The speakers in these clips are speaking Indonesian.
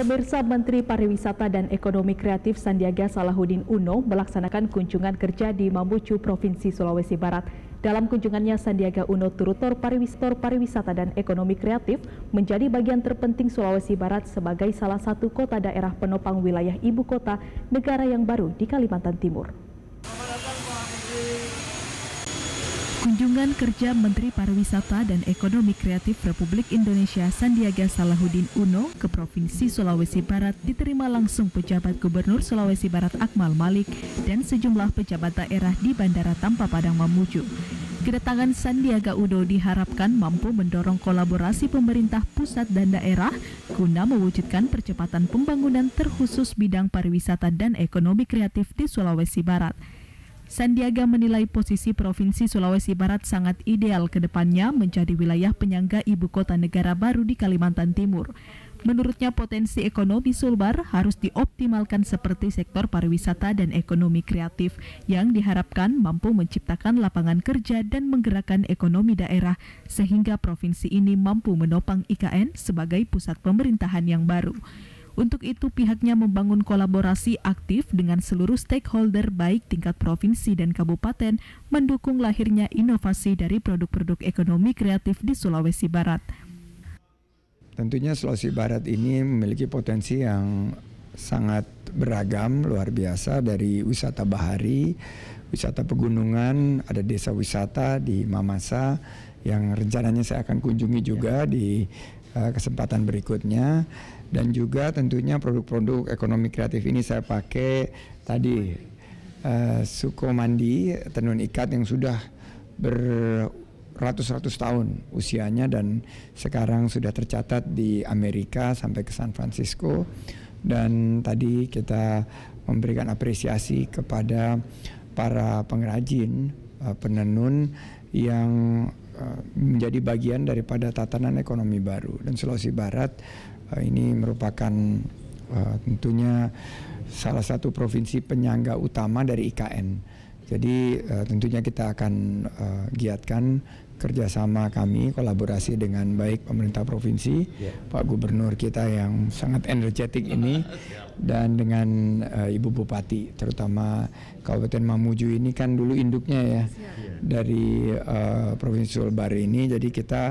Pemirsa Menteri Pariwisata dan Ekonomi Kreatif Sandiaga Salahuddin Uno melaksanakan kunjungan kerja di Mamuju, Provinsi Sulawesi Barat. Dalam kunjungannya, Sandiaga Uno turutor pariwistor pariwisata dan ekonomi kreatif menjadi bagian terpenting Sulawesi Barat sebagai salah satu kota daerah penopang wilayah ibu kota negara yang baru di Kalimantan Timur. Kunjungan kerja Menteri Pariwisata dan Ekonomi Kreatif Republik Indonesia Sandiaga Salahuddin Uno ke Provinsi Sulawesi Barat diterima langsung pejabat Gubernur Sulawesi Barat Akmal Malik dan sejumlah pejabat daerah di Bandara Tampa Padang Mamuju. Kedatangan Sandiaga Uno diharapkan mampu mendorong kolaborasi pemerintah pusat dan daerah guna mewujudkan percepatan pembangunan terkhusus bidang pariwisata dan ekonomi kreatif di Sulawesi Barat. Sandiaga menilai posisi Provinsi Sulawesi Barat sangat ideal ke depannya menjadi wilayah penyangga ibu kota negara baru di Kalimantan Timur. Menurutnya potensi ekonomi Sulbar harus dioptimalkan seperti sektor pariwisata dan ekonomi kreatif yang diharapkan mampu menciptakan lapangan kerja dan menggerakkan ekonomi daerah sehingga provinsi ini mampu menopang IKN sebagai pusat pemerintahan yang baru. Untuk itu pihaknya membangun kolaborasi aktif dengan seluruh stakeholder baik tingkat provinsi dan kabupaten mendukung lahirnya inovasi dari produk-produk ekonomi kreatif di Sulawesi Barat. Tentunya Sulawesi Barat ini memiliki potensi yang sangat beragam, luar biasa dari wisata bahari, wisata pegunungan, ada desa wisata di Mamasa yang rencananya saya akan kunjungi juga di uh, kesempatan berikutnya dan juga tentunya produk-produk ekonomi kreatif ini saya pakai tadi uh, Suko Mandi tenun ikat yang sudah ber ratus-ratus tahun usianya dan sekarang sudah tercatat di Amerika sampai ke San Francisco dan tadi kita memberikan apresiasi kepada para pengrajin, eh, penenun yang eh, menjadi bagian daripada tatanan ekonomi baru dan Sulawesi Barat eh, ini merupakan eh, tentunya salah satu provinsi penyangga utama dari IKN. Jadi tentunya kita akan giatkan kerjasama kami kolaborasi dengan baik pemerintah provinsi, yeah. Pak Gubernur kita yang sangat energetik ini, dan dengan uh, Ibu Bupati, terutama Kabupaten Mamuju ini kan dulu induknya ya yeah. dari uh, Provinsi Sulbar ini, jadi kita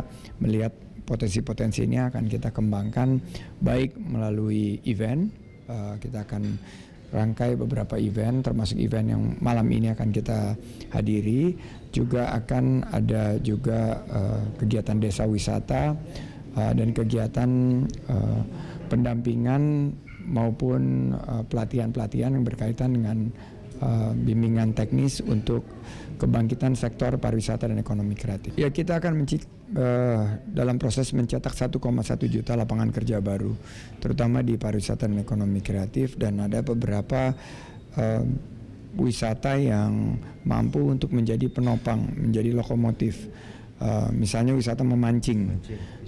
melihat potensi potensinya akan kita kembangkan baik melalui event, uh, kita akan rangkai beberapa event termasuk event yang malam ini akan kita hadiri juga akan ada juga uh, kegiatan desa wisata uh, dan kegiatan uh, pendampingan maupun eh, pelatihan-pelatihan yang berkaitan dengan eh, bimbingan teknis untuk kebangkitan sektor pariwisata dan ekonomi kreatif. Ya kita akan menci uh, eh, dalam proses mencetak 1,1 juta lapangan kerja baru, terutama di pariwisata dan ekonomi kreatif dan ada beberapa uh, wisata yang mampu untuk menjadi penopang, menjadi lokomotif uh, misalnya wisata memancing.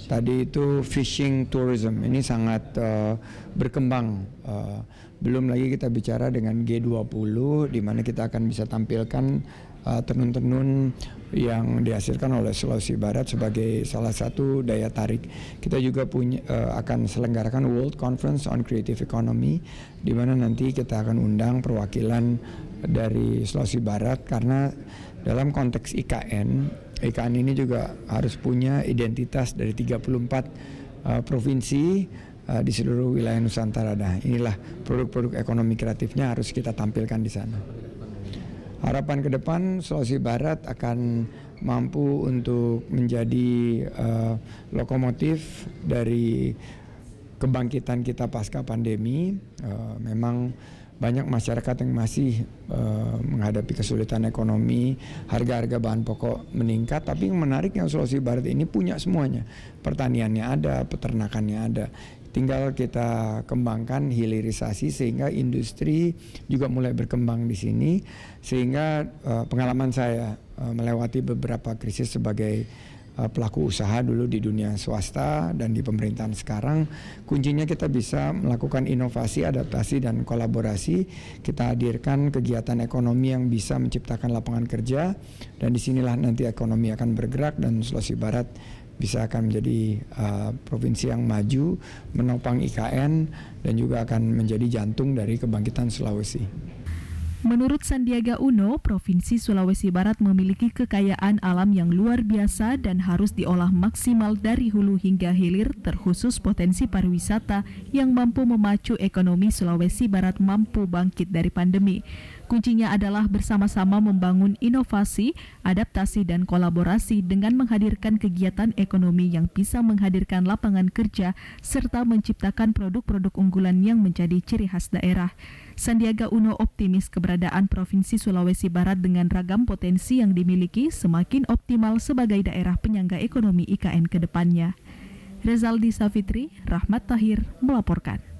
Tadi itu fishing tourism ini sangat uh, berkembang. Uh, belum lagi kita bicara dengan G20 di mana kita akan bisa tampilkan tenun tenun-tenun yang dihasilkan oleh Sulawesi Barat sebagai salah satu daya tarik. Kita juga punya uh, akan selenggarakan World Conference on Creative Economy di mana nanti kita akan undang perwakilan dari Sulawesi Barat karena dalam konteks IKN IKN ini juga harus punya identitas dari 34 uh, eh, provinsi uh, di seluruh wilayah Nusantara. Nah, inilah produk-produk ekonomi kreatifnya harus kita tampilkan di sana. Harapan ke depan Sulawesi Barat akan mampu untuk menjadi uh, lokomotif dari kebangkitan kita pasca pandemi. Uh, memang banyak masyarakat yang masih uh, menghadapi kesulitan ekonomi, harga-harga bahan pokok meningkat. Tapi yang menarik yang Sulawesi Barat ini punya semuanya, pertaniannya ada, peternakannya ada. Tinggal kita kembangkan hilirisasi sehingga industri juga mulai berkembang di sini. Sehingga uh, pengalaman saya uh, melewati beberapa krisis sebagai Eh, pelaku usaha dulu di dunia swasta dan di pemerintahan sekarang kuncinya kita bisa melakukan inovasi, adaptasi dan kolaborasi. Kita hadirkan kegiatan ekonomi yang bisa menciptakan lapangan kerja dan disinilah nanti ekonomi akan bergerak dan Sulawesi Barat bisa akan menjadi uh, provinsi yang maju, menopang IKN dan juga akan menjadi jantung dari kebangkitan Sulawesi. Menurut Sandiaga Uno, Provinsi Sulawesi Barat memiliki kekayaan alam yang luar biasa dan harus diolah maksimal dari hulu hingga hilir terkhusus potensi pariwisata yang mampu memacu ekonomi Sulawesi Barat mampu bangkit dari pandemi. Kuncinya adalah bersama-sama membangun inovasi, adaptasi, dan kolaborasi dengan menghadirkan kegiatan ekonomi yang bisa menghadirkan lapangan kerja serta menciptakan produk-produk unggulan yang menjadi ciri khas daerah. Sandiaga Uno optimis keberadaan Provinsi Sulawesi Barat dengan ragam potensi yang dimiliki semakin optimal sebagai daerah penyangga ekonomi IKN ke depannya. Rezaldi Safitri, Rahmat Tahir melaporkan.